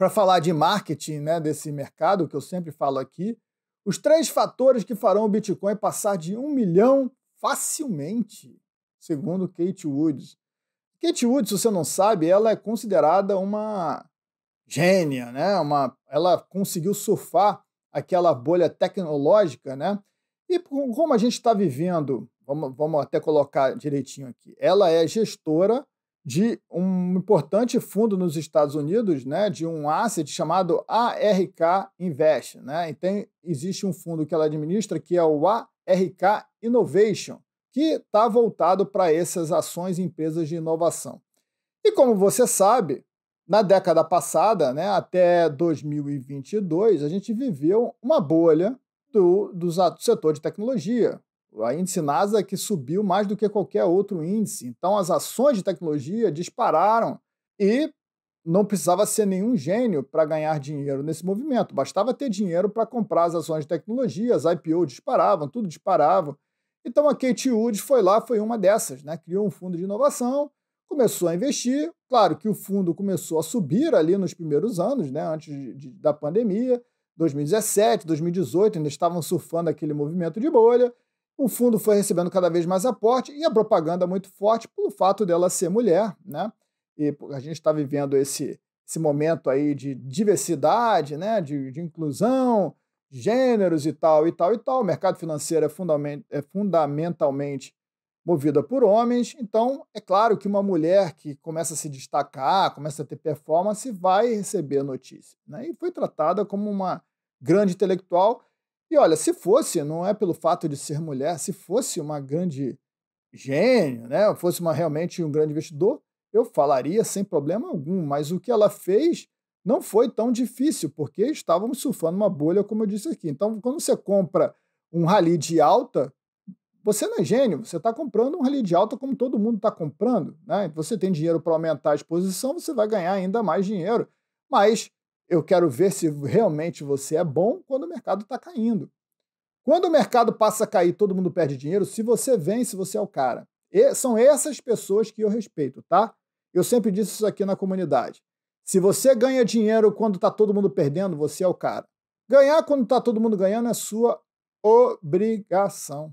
para falar de marketing né, desse mercado, que eu sempre falo aqui, os três fatores que farão o Bitcoin passar de um milhão facilmente, segundo Kate Woods. Kate Woods, se você não sabe, ela é considerada uma gênia, né? Uma, ela conseguiu surfar aquela bolha tecnológica, né? E como a gente está vivendo, vamos, vamos até colocar direitinho aqui, ela é gestora de um importante fundo nos Estados Unidos, né, de um asset chamado ARK Invest. Né? Então, existe um fundo que ela administra que é o ARK Innovation, que está voltado para essas ações e empresas de inovação. E como você sabe, na década passada, né, até 2022, a gente viveu uma bolha do, do setor de tecnologia. A índice NASA é que subiu mais do que qualquer outro índice. Então, as ações de tecnologia dispararam e não precisava ser nenhum gênio para ganhar dinheiro nesse movimento. Bastava ter dinheiro para comprar as ações de tecnologia, as IPO disparavam, tudo disparava. Então a Kate Wood foi lá, foi uma dessas, né? criou um fundo de inovação, começou a investir. Claro que o fundo começou a subir ali nos primeiros anos, né? antes de, de, da pandemia, 2017, 2018, ainda estavam surfando aquele movimento de bolha. O fundo foi recebendo cada vez mais aporte e a propaganda muito forte pelo fato dela ser mulher, né? E a gente está vivendo esse, esse momento aí de diversidade, né? De, de inclusão, gêneros e tal, e tal, e tal. O mercado financeiro é, fundament, é fundamentalmente movida por homens. Então, é claro que uma mulher que começa a se destacar, começa a ter performance, vai receber notícia. Né? E foi tratada como uma grande intelectual e olha, se fosse, não é pelo fato de ser mulher, se fosse uma grande gênio, né, fosse uma, realmente um grande investidor, eu falaria sem problema algum. Mas o que ela fez não foi tão difícil, porque estávamos surfando uma bolha, como eu disse aqui. Então, quando você compra um rally de alta, você não é gênio, você está comprando um rally de alta como todo mundo está comprando. Né? Você tem dinheiro para aumentar a exposição, você vai ganhar ainda mais dinheiro. Mas eu quero ver se realmente você é bom quando o mercado está caindo. Quando o mercado passa a cair, todo mundo perde dinheiro. Se você vence, você é o cara. E são essas pessoas que eu respeito, tá? Eu sempre disse isso aqui na comunidade. Se você ganha dinheiro quando está todo mundo perdendo, você é o cara. Ganhar quando está todo mundo ganhando é sua obrigação.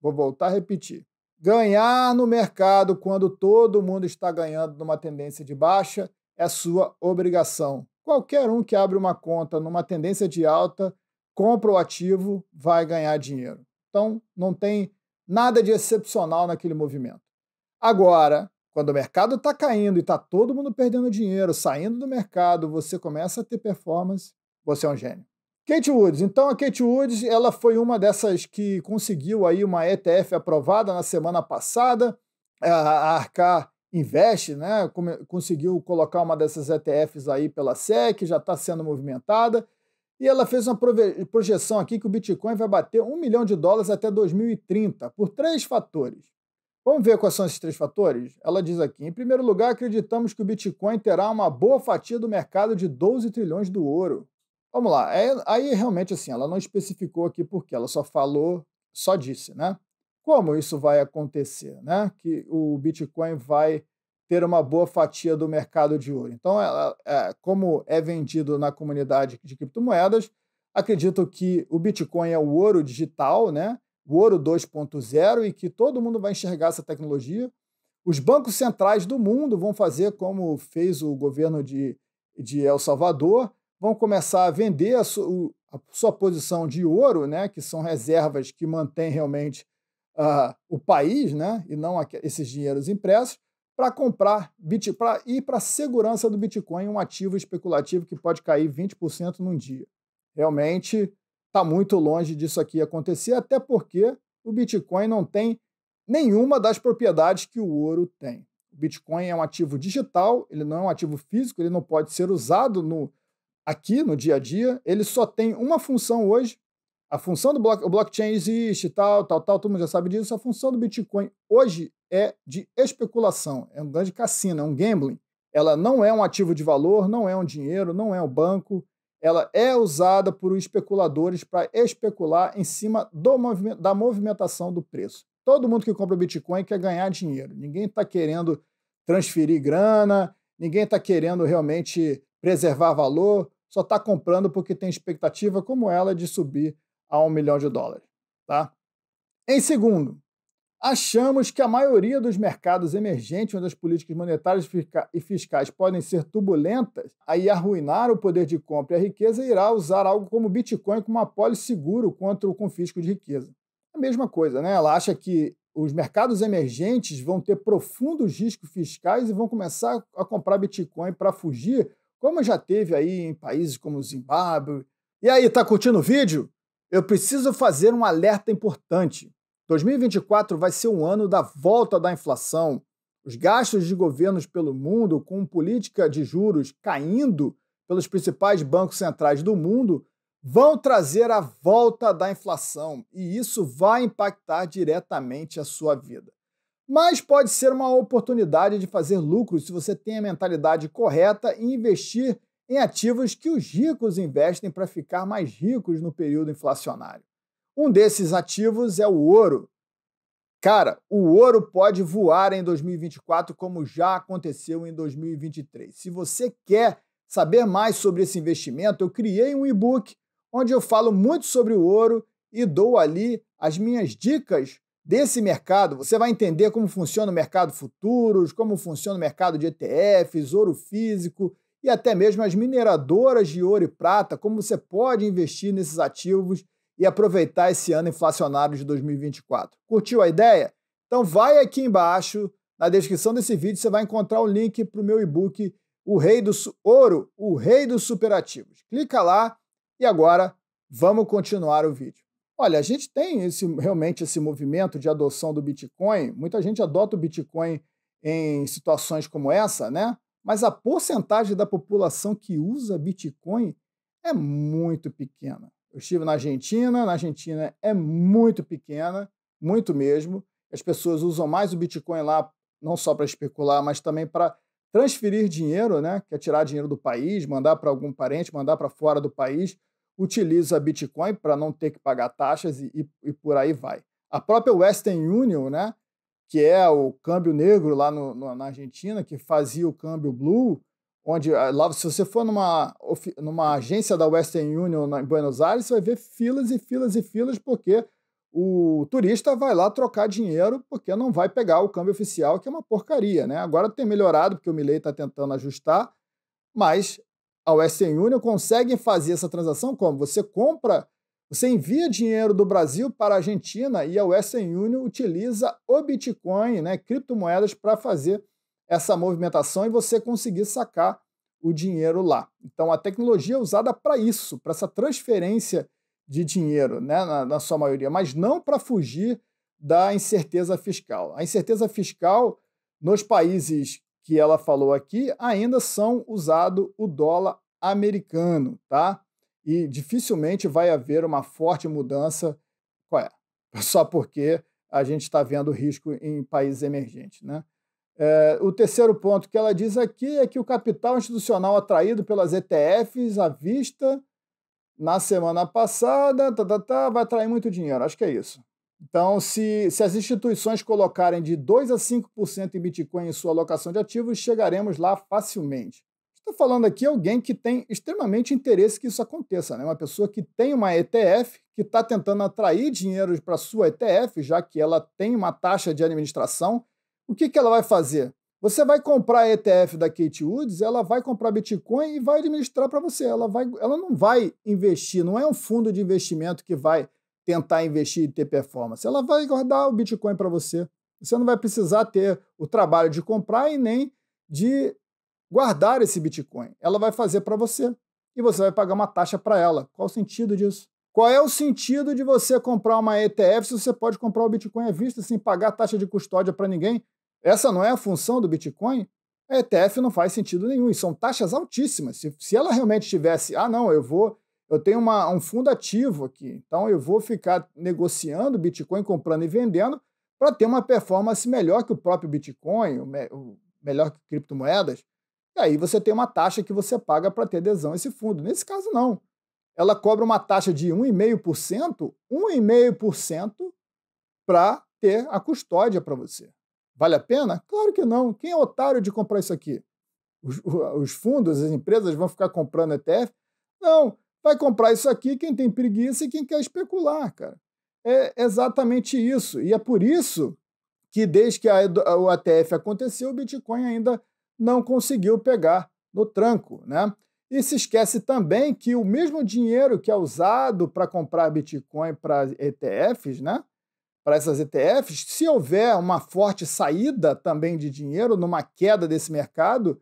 Vou voltar a repetir. Ganhar no mercado quando todo mundo está ganhando numa tendência de baixa é sua obrigação. Qualquer um que abre uma conta numa tendência de alta, compra o ativo, vai ganhar dinheiro. Então, não tem nada de excepcional naquele movimento. Agora, quando o mercado está caindo e está todo mundo perdendo dinheiro, saindo do mercado, você começa a ter performance, você é um gênio. Kate Woods. Então, a Kate Woods ela foi uma dessas que conseguiu aí uma ETF aprovada na semana passada, a Arcar investe, né? Conseguiu colocar uma dessas ETFs aí pela SEC, já está sendo movimentada. E ela fez uma projeção aqui que o Bitcoin vai bater um milhão de dólares até 2030, por três fatores. Vamos ver quais são esses três fatores? Ela diz aqui: em primeiro lugar, acreditamos que o Bitcoin terá uma boa fatia do mercado de 12 trilhões do ouro. Vamos lá, é, aí realmente assim, ela não especificou aqui porque, ela só falou, só disse, né? como isso vai acontecer, né? Que o Bitcoin vai ter uma boa fatia do mercado de ouro. Então, ela, é, é, é, como é vendido na comunidade de criptomoedas, acredito que o Bitcoin é o ouro digital, né? o ouro 2.0 e que todo mundo vai enxergar essa tecnologia. Os bancos centrais do mundo vão fazer como fez o governo de, de El Salvador, vão começar a vender a, su, a sua posição de ouro, né? que são reservas que mantém realmente uh, o país, né, e não esses dinheiros impressos, para comprar para ir para a segurança do Bitcoin, um ativo especulativo que pode cair 20% num dia. Realmente está muito longe disso aqui acontecer, até porque o Bitcoin não tem nenhuma das propriedades que o ouro tem. O Bitcoin é um ativo digital, ele não é um ativo físico, ele não pode ser usado no, aqui no dia a dia, ele só tem uma função hoje, a função do bloco, o blockchain existe, tal, tal, tal, todo mundo já sabe disso. A função do Bitcoin hoje é de especulação, é um grande cassino, é um gambling. Ela não é um ativo de valor, não é um dinheiro, não é um banco. Ela é usada por especuladores para especular em cima do movimento, da movimentação do preço. Todo mundo que compra Bitcoin quer ganhar dinheiro. Ninguém está querendo transferir grana, ninguém está querendo realmente preservar valor, só está comprando porque tem expectativa como ela de subir a um milhão de dólares. Tá? Em segundo, achamos que a maioria dos mercados emergentes, onde as políticas monetárias e fiscais podem ser turbulentas, aí arruinar o poder de compra e a riqueza, irá usar algo como Bitcoin como apólice seguro contra o confisco de riqueza. A mesma coisa, né? Ela acha que os mercados emergentes vão ter profundos riscos fiscais e vão começar a comprar Bitcoin para fugir, como já teve aí em países como o Zimbábue. E aí, tá curtindo o vídeo? Eu preciso fazer um alerta importante. 2024 vai ser um ano da volta da inflação. Os gastos de governos pelo mundo, com política de juros caindo pelos principais bancos centrais do mundo, vão trazer a volta da inflação e isso vai impactar diretamente a sua vida. Mas pode ser uma oportunidade de fazer lucro se você tem a mentalidade correta e investir em ativos que os ricos investem para ficar mais ricos no período inflacionário. Um desses ativos é o ouro. Cara, o ouro pode voar em 2024, como já aconteceu em 2023. Se você quer saber mais sobre esse investimento, eu criei um e-book onde eu falo muito sobre o ouro e dou ali as minhas dicas desse mercado. Você vai entender como funciona o mercado futuros, como funciona o mercado de ETFs, ouro físico e até mesmo as mineradoras de ouro e prata, como você pode investir nesses ativos e aproveitar esse ano inflacionário de 2024. Curtiu a ideia? Então vai aqui embaixo, na descrição desse vídeo, você vai encontrar o link para o meu e-book O Rei do Su Ouro, o Rei dos Superativos. Clica lá e agora vamos continuar o vídeo. Olha, a gente tem esse, realmente esse movimento de adoção do Bitcoin. Muita gente adota o Bitcoin em situações como essa, né? mas a porcentagem da população que usa Bitcoin é muito pequena. Eu estive na Argentina, na Argentina é muito pequena, muito mesmo. As pessoas usam mais o Bitcoin lá, não só para especular, mas também para transferir dinheiro, né? Quer é tirar dinheiro do país, mandar para algum parente, mandar para fora do país. Utiliza Bitcoin para não ter que pagar taxas e, e, e por aí vai. A própria Western Union, né? que é o câmbio negro lá no, no, na Argentina, que fazia o câmbio blue, onde ah, lá, se você for numa, numa agência da Western Union na, em Buenos Aires, você vai ver filas e filas e filas, porque o turista vai lá trocar dinheiro, porque não vai pegar o câmbio oficial, que é uma porcaria. Né? Agora tem melhorado, porque o Milei está tentando ajustar, mas a Western Union consegue fazer essa transação como? Você compra você envia dinheiro do Brasil para a Argentina e a Western Union utiliza o Bitcoin, né, criptomoedas, para fazer essa movimentação e você conseguir sacar o dinheiro lá. Então, a tecnologia é usada para isso, para essa transferência de dinheiro, né, na, na sua maioria, mas não para fugir da incerteza fiscal. A incerteza fiscal nos países que ela falou aqui ainda são usado o dólar americano, tá? e dificilmente vai haver uma forte mudança é? só porque a gente está vendo risco em países emergentes. Né? É, o terceiro ponto que ela diz aqui é que o capital institucional atraído pelas ETFs à vista na semana passada tá, tá, tá, vai atrair muito dinheiro. Acho que é isso. Então, se, se as instituições colocarem de 2 a 5% em Bitcoin em sua alocação de ativos, chegaremos lá facilmente. Estou falando aqui alguém que tem extremamente interesse que isso aconteça, né? Uma pessoa que tem uma ETF, que está tentando atrair dinheiro para sua ETF, já que ela tem uma taxa de administração. O que, que ela vai fazer? Você vai comprar a ETF da Kate Woods, ela vai comprar Bitcoin e vai administrar para você. Ela, vai, ela não vai investir, não é um fundo de investimento que vai tentar investir e ter performance. Ela vai guardar o Bitcoin para você. Você não vai precisar ter o trabalho de comprar e nem de guardar esse Bitcoin. Ela vai fazer para você e você vai pagar uma taxa para ela. Qual o sentido disso? Qual é o sentido de você comprar uma ETF se você pode comprar o Bitcoin à vista sem pagar taxa de custódia para ninguém? Essa não é a função do Bitcoin? A ETF não faz sentido nenhum e são taxas altíssimas. Se, se ela realmente tivesse, ah, não, eu vou, eu tenho uma, um fundo ativo aqui, então eu vou ficar negociando Bitcoin, comprando e vendendo para ter uma performance melhor que o próprio Bitcoin, o, me, o melhor que criptomoedas e aí você tem uma taxa que você paga para ter adesão a esse fundo. Nesse caso, não. Ela cobra uma taxa de 1,5%, 1,5% para ter a custódia para você. Vale a pena? Claro que não. Quem é otário de comprar isso aqui? Os, os fundos, as empresas vão ficar comprando ETF? Não. Vai comprar isso aqui quem tem preguiça e quem quer especular, cara. É exatamente isso. E é por isso que, desde que a, o ETF aconteceu, o Bitcoin ainda não conseguiu pegar no tranco, né? E se esquece também que o mesmo dinheiro que é usado para comprar Bitcoin para ETFs, né? Para essas ETFs, se houver uma forte saída também de dinheiro numa queda desse mercado,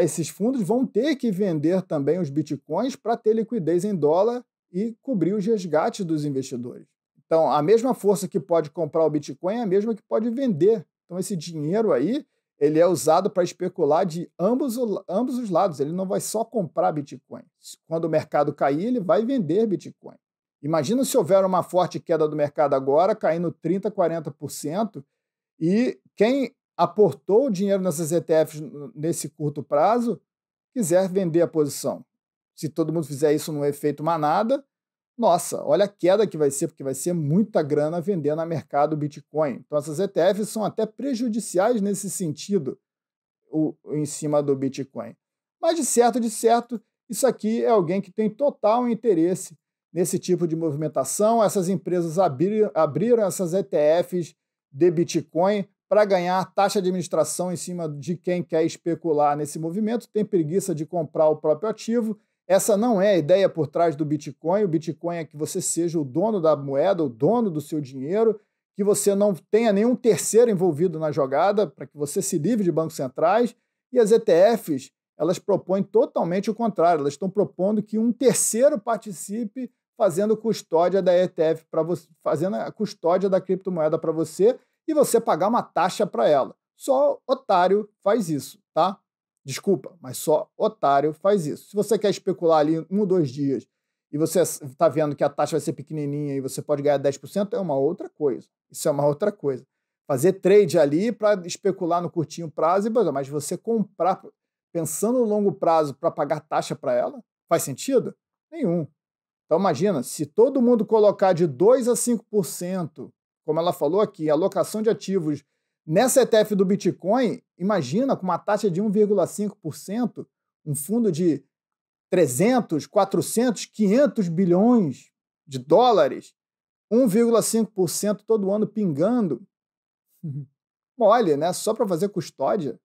esses fundos vão ter que vender também os bitcoins para ter liquidez em dólar e cobrir os resgates dos investidores. Então, a mesma força que pode comprar o Bitcoin é a mesma que pode vender. Então, esse dinheiro aí ele é usado para especular de ambos, ambos os lados. Ele não vai só comprar Bitcoin. Quando o mercado cair, ele vai vender Bitcoin. Imagina se houver uma forte queda do mercado agora, caindo 30%, 40%, e quem aportou o dinheiro nessas ETFs nesse curto prazo quiser vender a posição. Se todo mundo fizer isso num efeito manada, nossa, olha a queda que vai ser, porque vai ser muita grana vendendo a mercado Bitcoin. Então, essas ETFs são até prejudiciais nesse sentido, o, em cima do Bitcoin. Mas, de certo, de certo, isso aqui é alguém que tem total interesse nesse tipo de movimentação. Essas empresas abrir, abriram essas ETFs de Bitcoin para ganhar taxa de administração em cima de quem quer especular nesse movimento, tem preguiça de comprar o próprio ativo essa não é a ideia por trás do Bitcoin. O Bitcoin é que você seja o dono da moeda, o dono do seu dinheiro, que você não tenha nenhum terceiro envolvido na jogada, para que você se livre de bancos centrais. E as ETFs, elas propõem totalmente o contrário. Elas estão propondo que um terceiro participe fazendo custódia da ETF para você, fazendo a custódia da criptomoeda para você e você pagar uma taxa para ela. Só otário faz isso, tá? Desculpa, mas só otário faz isso. Se você quer especular ali um ou dois dias e você está vendo que a taxa vai ser pequenininha e você pode ganhar 10%, é uma outra coisa. Isso é uma outra coisa. Fazer trade ali para especular no curtinho prazo, mas você comprar pensando no longo prazo para pagar taxa para ela, faz sentido? Nenhum. Então imagina, se todo mundo colocar de 2 a 5%, como ela falou aqui, alocação de ativos Nessa ETF do Bitcoin, imagina com uma taxa de 1,5%, um fundo de 300, 400, 500 bilhões de dólares, 1,5% todo ano pingando. Mole, né? Só para fazer custódia.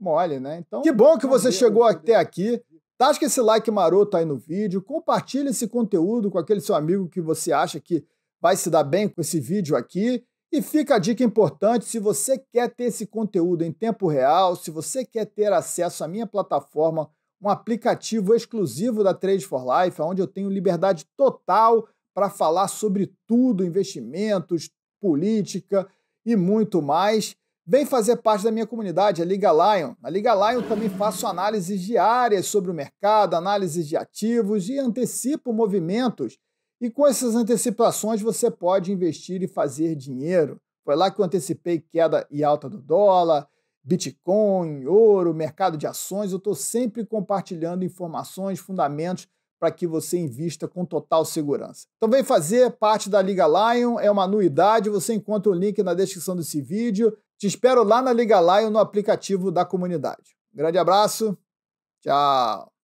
Mole, né? Então, que bom que você chegou até aqui. Tasca tá, esse like maroto aí no vídeo, compartilha esse conteúdo com aquele seu amigo que você acha que vai se dar bem com esse vídeo aqui e fica a dica importante: se você quer ter esse conteúdo em tempo real, se você quer ter acesso à minha plataforma, um aplicativo exclusivo da Trade for Life, onde eu tenho liberdade total para falar sobre tudo, investimentos, política e muito mais. Vem fazer parte da minha comunidade, a Liga Lion. Na Liga Lion também faço análises diárias sobre o mercado, análises de ativos e antecipo movimentos e com essas antecipações você pode investir e fazer dinheiro. Foi lá que eu antecipei queda e alta do dólar, Bitcoin, ouro, mercado de ações. Eu estou sempre compartilhando informações, fundamentos para que você invista com total segurança. Então vem fazer parte da Liga Lion, é uma anuidade, você encontra o link na descrição desse vídeo. Te espero lá na Liga Lion no aplicativo da comunidade. Um grande abraço, tchau!